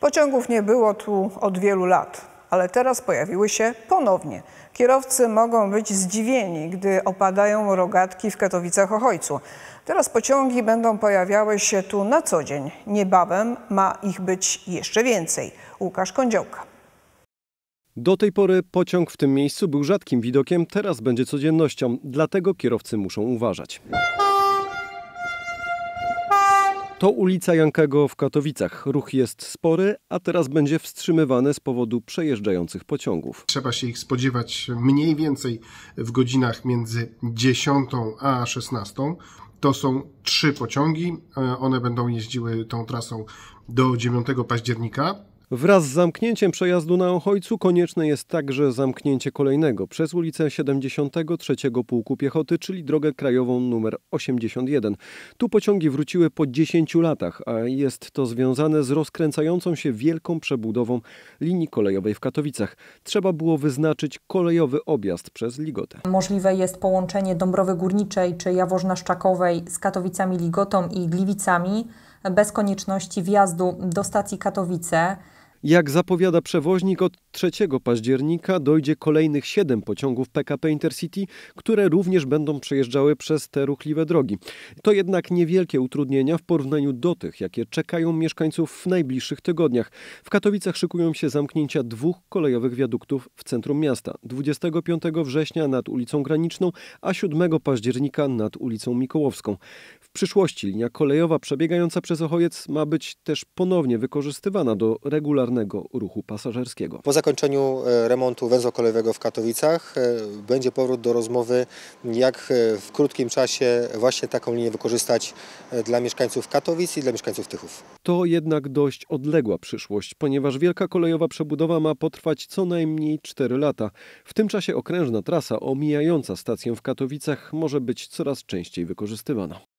Pociągów nie było tu od wielu lat, ale teraz pojawiły się ponownie. Kierowcy mogą być zdziwieni, gdy opadają rogatki w Katowicach-Ochojcu. Teraz pociągi będą pojawiały się tu na co dzień. Niebawem ma ich być jeszcze więcej. Łukasz Kądziołka. Do tej pory pociąg w tym miejscu był rzadkim widokiem, teraz będzie codziennością, dlatego kierowcy muszą uważać. To ulica Jankego w Katowicach. Ruch jest spory, a teraz będzie wstrzymywany z powodu przejeżdżających pociągów. Trzeba się ich spodziewać mniej więcej w godzinach między 10 a 16. To są trzy pociągi. E, one będą jeździły tą trasą do 9 października. Wraz z zamknięciem przejazdu na Ochojcu konieczne jest także zamknięcie kolejnego przez ulicę 73 Pułku Piechoty, czyli drogę krajową nr 81. Tu pociągi wróciły po 10 latach, a jest to związane z rozkręcającą się wielką przebudową linii kolejowej w Katowicach. Trzeba było wyznaczyć kolejowy objazd przez Ligotę. Możliwe jest połączenie Dąbrowy Górniczej czy Jaworzna Szczakowej z Katowicami Ligotą i Gliwicami bez konieczności wjazdu do stacji Katowice. Jak zapowiada przewoźnik, od 3 października dojdzie kolejnych 7 pociągów PKP Intercity, które również będą przejeżdżały przez te ruchliwe drogi. To jednak niewielkie utrudnienia w porównaniu do tych, jakie czekają mieszkańców w najbliższych tygodniach. W Katowicach szykują się zamknięcia dwóch kolejowych wiaduktów w centrum miasta. 25 września nad ulicą Graniczną, a 7 października nad ulicą Mikołowską. W przyszłości linia kolejowa przebiegająca przez Ochojec ma być też ponownie wykorzystywana do regularnych ruchu pasażerskiego. Po zakończeniu e, remontu węzła kolejowego w Katowicach e, będzie powrót do rozmowy, jak e, w krótkim czasie właśnie taką linię wykorzystać dla mieszkańców Katowic i dla mieszkańców Tychów. To jednak dość odległa przyszłość, ponieważ wielka kolejowa przebudowa ma potrwać co najmniej 4 lata. W tym czasie okrężna trasa omijająca stację w Katowicach może być coraz częściej wykorzystywana.